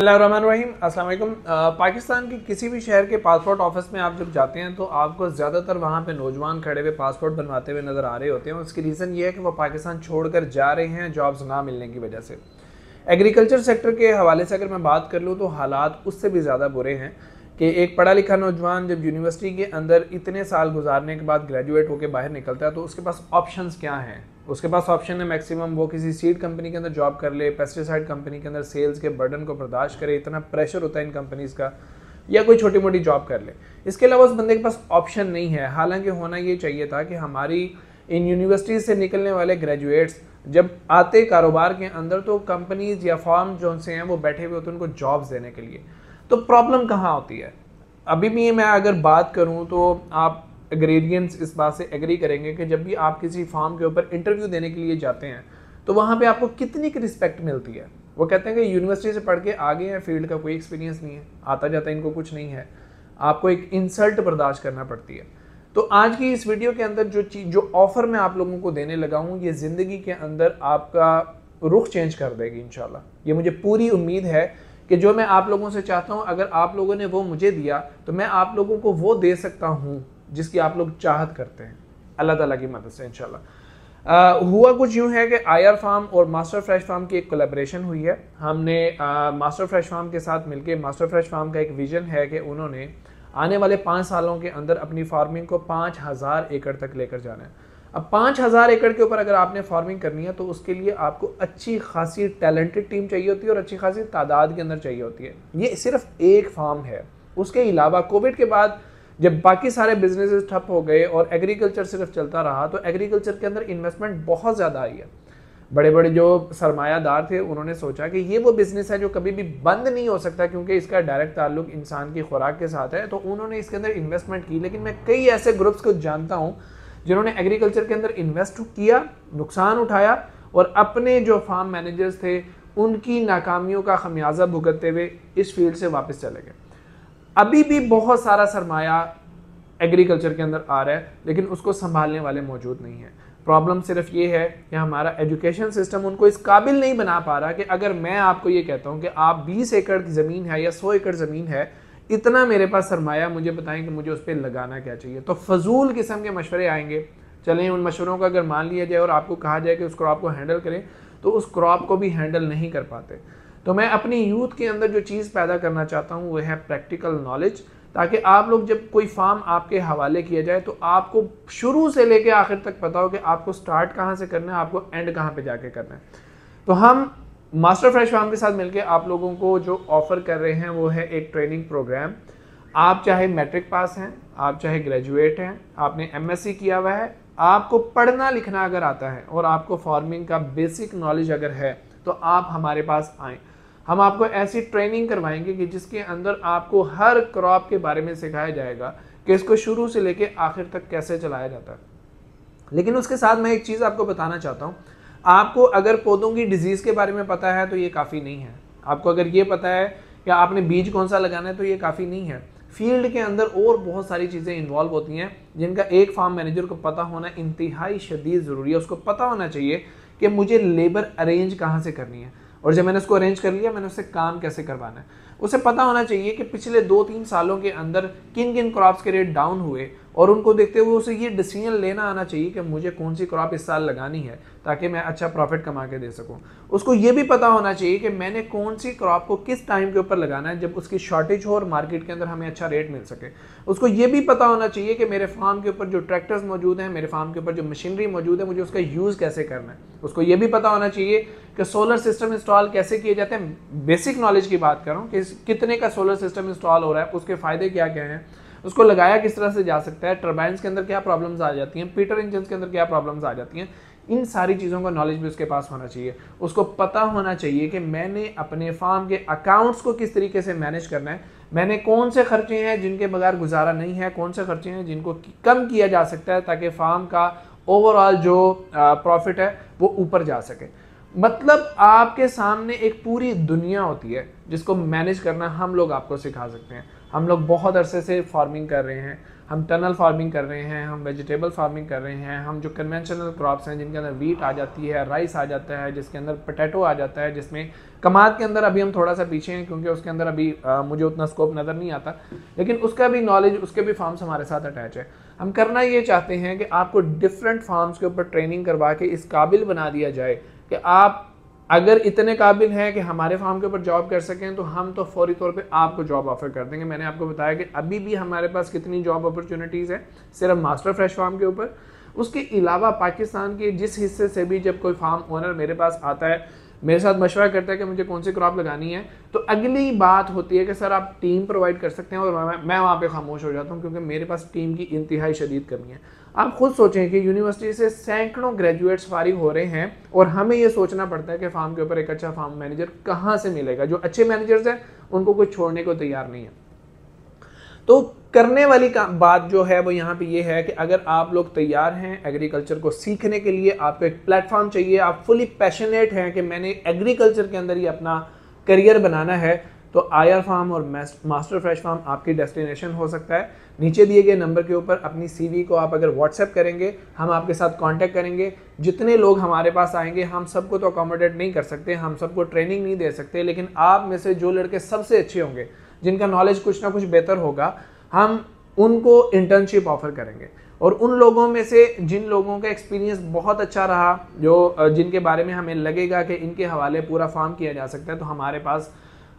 रहीम अस्सलाम वालेकुम पाकिस्तान के किसी भी शहर के पासपोर्ट ऑफिस में आप जब जाते हैं तो आपको ज़्यादातर वहाँ पे नौजवान खड़े हुए पासपोर्ट बनवाते हुए नज़र आ रहे होते हैं उसकी रीज़न ये है कि वो पाकिस्तान छोड़कर जा रहे हैं जॉब्स ना मिलने की वजह से एग्रीकल्चर सेक्टर के हवाले से अगर मैं बात कर लूँ तो हालात उससे भी ज़्यादा बुरे हैं कि एक पढ़ा लिखा नौजवान जब यूनिवर्सिटी के अंदर इतने साल गुजारने के बाद ग्रेजुएट होकर बाहर निकलता है तो उसके पास ऑप्शन क्या हैं उसके पास ऑप्शन है मैक्सिमम वो किसी सीड कंपनी के अंदर जॉब कर ले पेस्टिसाइड कंपनी के अंदर सेल्स के बर्डन को बर्दाश्त करे इतना प्रेशर होता है इन कंपनीज़ का या कोई छोटी मोटी जॉब कर ले इसके अलावा उस बंदे के पास ऑप्शन नहीं है हालांकि होना ये चाहिए था कि हमारी इन यूनिवर्सिटीज़ से निकलने वाले ग्रेजुएट्स जब आते कारोबार के अंदर तो कंपनीज या फॉर्म जो उनसे हैं वो बैठे हुए होते हैं उनको जॉब्स देने के लिए तो प्रॉब्लम कहाँ होती है अभी भी मैं अगर बात करूँ तो आप एग्रेरियंस इस बात से एग्री करेंगे कि जब भी आप किसी फार्म के ऊपर इंटरव्यू देने के लिए जाते हैं तो वहाँ पे आपको कितनी की रिस्पेक्ट मिलती है वो कहते हैं कि यूनिवर्सिटी से पढ़ के आगे हैं फील्ड का कोई एक्सपीरियंस नहीं है आता जाता इनको कुछ नहीं है आपको एक इंसल्ट बर्दाश्त करना पड़ती है तो आज की इस वीडियो के अंदर जो चीज़ जो ऑफ़र मैं आप लोगों को देने लगा हूँ ये ज़िंदगी के अंदर आपका रुख चेंज कर देगी इन ये मुझे पूरी उम्मीद है कि जो मैं आप लोगों से चाहता हूँ अगर आप लोगों ने वो मुझे दिया तो मैं आप लोगों को वो दे सकता हूँ जिसकी आप लोग चाहत करते हैं अल्लाह ताला की मदद से इंशाल्लाह हुआ कुछ यूं है कि आयर फार्म और मास्टर फ्रेश फार्म की एक कोलेब्रेशन हुई है हमने मास्टर फ्रेश फार्म के साथ मिलकर मास्टर फ्रेश फार्म का एक विजन है कि उन्होंने आने वाले पाँच सालों के अंदर अपनी फार्मिंग को पाँच हज़ार एकड़ तक लेकर जाना है अब पाँच हज़ार एकड़ के ऊपर अगर आपने फार्मिंग करनी है तो उसके लिए आपको अच्छी खासी टैलेंटेड टीम चाहिए होती है और अच्छी खासी तादाद के अंदर चाहिए होती है ये सिर्फ एक फार्म है उसके अलावा कोविड के बाद जब बाकी सारे बिजनेस ठप हो गए और एग्रीकल्चर सिर्फ चलता रहा तो एग्रीकल्चर के अंदर इन्वेस्टमेंट बहुत ज़्यादा आई है बड़े बड़े जो सरमायादार थे उन्होंने सोचा कि ये वो बिज़नेस है जो कभी भी बंद नहीं हो सकता क्योंकि इसका डायरेक्ट ताल्लुक इंसान की खुराक के साथ है तो उन्होंने इसके अंदर इन्वेस्टमेंट की लेकिन मैं कई ऐसे ग्रुप्स को जानता हूँ जिन्होंने एग्रीकल्चर के अंदर इन्वेस्ट किया नुकसान उठाया और अपने जो फार्म मैनेजर्स थे उनकी नाकामियों का खमियाजा भुगतते हुए इस फील्ड से वापस चले गए अभी भी बहुत सारा सरमाया एग्रीकल्चर के अंदर आ रहा है लेकिन उसको संभालने वाले मौजूद नहीं है प्रॉब्लम सिर्फ ये है कि हमारा एजुकेशन सिस्टम उनको इस काबिल नहीं बना पा रहा कि अगर मैं आपको ये कहता हूँ कि आप 20 एकड़ की ज़मीन है या 100 एकड़ ज़मीन है इतना मेरे पास सरमाया मुझे बताएं कि मुझे उस पर लगाना क्या चाहिए तो फजूल किस्म के मशवरे आएंगे चलें उन मशवरों का अगर मान लिया जाए और आपको कहा जाए कि उस क्रॉप को हैंडल करें तो उस क्रॉप को भी हैंडल नहीं कर पाते तो मैं अपनी यूथ के अंदर जो चीज़ पैदा करना चाहता हूँ वह है प्रैक्टिकल नॉलेज ताकि आप लोग जब कोई फार्म आपके हवाले किया जाए तो आपको शुरू से लेके आखिर तक पता हो कि आपको स्टार्ट कहाँ से करना है आपको एंड कहाँ पे जाके करना है तो हम मास्टर फ्रेश फार्म के साथ मिलकर आप लोगों को जो ऑफ़र कर रहे हैं वो है एक ट्रेनिंग प्रोग्राम आप चाहे मैट्रिक पास हैं आप चाहे ग्रेजुएट हैं आपने एम किया हुआ है आपको पढ़ना लिखना अगर आता है और आपको फार्मिंग का बेसिक नॉलेज अगर है तो आप हमारे पास आएँ हम आपको ऐसी ट्रेनिंग करवाएंगे कि जिसके अंदर आपको हर क्रॉप के बारे में सिखाया जाएगा कि इसको शुरू से लेके आखिर तक कैसे चलाया जाता है लेकिन उसके साथ मैं एक चीज़ आपको बताना चाहता हूँ आपको अगर पौधों की डिजीज़ के बारे में पता है तो ये काफ़ी नहीं है आपको अगर ये पता है कि आपने बीज कौन सा लगाना है तो ये काफ़ी नहीं है फील्ड के अंदर और बहुत सारी चीज़ें इन्वॉल्व होती हैं जिनका एक फार्म मैनेजर को पता होना इंतहाई शदीद ज़रूरी है उसको पता होना चाहिए कि मुझे लेबर अरेंज कहाँ से करनी है और जब मैंने उसको अरेंज कर लिया मैंने उससे काम कैसे करवाना है उसे पता होना चाहिए कि पिछले दो तीन सालों के अंदर किन किन क्रॉप्स के रेट डाउन हुए और उनको देखते हुए उसे ये डिसीजन लेना आना चाहिए कि मुझे कौन सी क्रॉप इस साल लगानी है ताकि मैं अच्छा प्रॉफिट कमा के दे सकूं उसको ये भी पता होना चाहिए कि मैंने कौन सी क्रॉप को किस टाइम के ऊपर लगाना है जब उसकी शॉर्टेज हो और मार्केट के अंदर हमें अच्छा रेट मिल सके उसको ये भी पता होना चाहिए कि मेरे फार्म के ऊपर जो ट्रैक्टर्स मौजूद हैं मेरे फार्म के ऊपर जो मशीनरी मौजूद है मुझे उसका यूज़ कैसे करना है उसको ये भी पता होना चाहिए कि सोलर सिस्टम इंस्टॉल कैसे किए जाते हैं बेसिक नॉलेज की बात करूँ कि कितने का सोलर सिस्टम इंस्टॉल हो रहा है उसके फ़ायदे क्या क्या हैं उसको लगाया किस तरह से जा सकता है टर्बाइंस के अंदर क्या प्रॉब्लम्स आ जाती हैं पीटर इंजन के अंदर क्या प्रॉब्लम्स आ जाती हैं इन सारी चीज़ों का नॉलेज भी उसके पास होना चाहिए उसको पता होना चाहिए कि मैंने अपने फार्म के अकाउंट्स को किस तरीके से मैनेज करना है मैंने कौन से खर्चे हैं जिनके बगैर गुजारा नहीं है कौन से खर्चे हैं जिनको कम किया जा सकता है ताकि फार्म का ओवरऑल जो प्रॉफिट है वो ऊपर जा सके मतलब आपके सामने एक पूरी दुनिया होती है जिसको मैनेज करना हम लोग आपको सिखा सकते हैं हम लोग बहुत अरसे से फार्मिंग कर रहे हैं हम टनल फार्मिंग कर रहे हैं हम वेजिटेबल फार्मिंग कर रहे हैं हम जो कन्वेंशनल क्रॉप्स हैं जिनके अंदर वीट आ जाती है राइस आ जाता है जिसके अंदर पोटैटो आ जाता है जिसमें कमाद के अंदर अभी हम थोड़ा सा पीछे हैं क्योंकि उसके अंदर अभी आ, मुझे उतना स्कोप नज़र नहीं आता लेकिन उसका भी नॉलेज उसके भी फार्म्स हमारे साथ अटैच है हम करना ये चाहते हैं कि आपको डिफरेंट फार्म्स के ऊपर ट्रेनिंग करवा के इस काबिल बना दिया जाए कि आप अगर इतने काबिल हैं कि हमारे फार्म के ऊपर जॉब कर सकें तो हम तो फौरी तौर पे आपको जॉब ऑफर कर देंगे मैंने आपको बताया कि अभी भी हमारे पास कितनी जॉब अपॉर्चुनिटीज़ हैं सिर्फ मास्टर फ्रेश फार्म के ऊपर उसके अलावा पाकिस्तान के जिस हिस्से से भी जब कोई फार्म ओनर मेरे पास आता है मेरे साथ मशवरा करता है कि मुझे कौन सी क्रॉप लगानी है तो अगली बात होती है कि सर आप टीम प्रोवाइड कर सकते हैं और मैं, वहाँ पे खामोश हो जाता हूँ क्योंकि मेरे पास टीम की इंतहाई शदीद कमी है आप खुद सोचें कि यूनिवर्सिटी से सैकड़ों ग्रेजुएट्स फारिग हो रहे हैं और हमें यह सोचना पड़ता है कि फार्म के ऊपर एक अच्छा फार्म मैनेजर कहाँ से मिलेगा जो अच्छे मैनेजर्स हैं उनको कुछ छोड़ने को तैयार नहीं है तो करने वाली बात जो है वो यहाँ पे ये है कि अगर आप लोग तैयार हैं एग्रीकल्चर को सीखने के लिए आपको एक प्लेटफॉर्म चाहिए आप फुली पैशनेट हैं कि मैंने एग्रीकल्चर के अंदर ही अपना करियर बनाना है तो आयर फार्म और मास्टर फ्रेश फार्म आपकी डेस्टिनेशन हो सकता है नीचे दिए गए नंबर के ऊपर अपनी सीवी को आप अगर व्हाट्सएप करेंगे हम आपके साथ कांटेक्ट करेंगे जितने लोग हमारे पास आएंगे हम सबको तो अकोमोडेट नहीं कर सकते हम सबको ट्रेनिंग नहीं दे सकते लेकिन आप में से जो लड़के सबसे अच्छे होंगे जिनका नॉलेज कुछ ना कुछ बेहतर होगा हम उनको इंटर्नशिप ऑफर करेंगे और उन लोगों में से जिन लोगों का एक्सपीरियंस बहुत अच्छा रहा जो जिनके बारे में हमें लगेगा कि इनके हवाले पूरा फॉर्म किया जा सकता है तो हमारे पास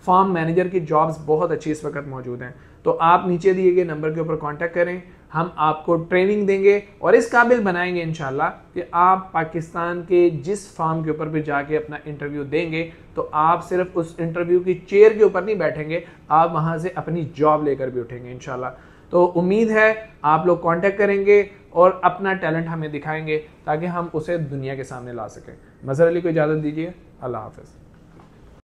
फार्म मैनेजर की जॉब्स बहुत अच्छी इस वक्त मौजूद हैं तो आप नीचे दिए गए नंबर के ऊपर कॉन्टेक्ट करें हम आपको ट्रेनिंग देंगे और इस काबिल बनाएंगे इन कि आप पाकिस्तान के जिस फार्म के ऊपर भी जाके अपना इंटरव्यू देंगे तो आप सिर्फ उस इंटरव्यू की चेयर के ऊपर नहीं बैठेंगे आप वहाँ से अपनी जॉब लेकर भी उठेंगे इन तो उम्मीद है आप लोग कांटेक्ट करेंगे और अपना टैलेंट हमें दिखाएंगे ताकि हम उसे दुनिया के सामने ला सकें मज़र अली को इजाज़त दीजिए अल्लाह हाफिज़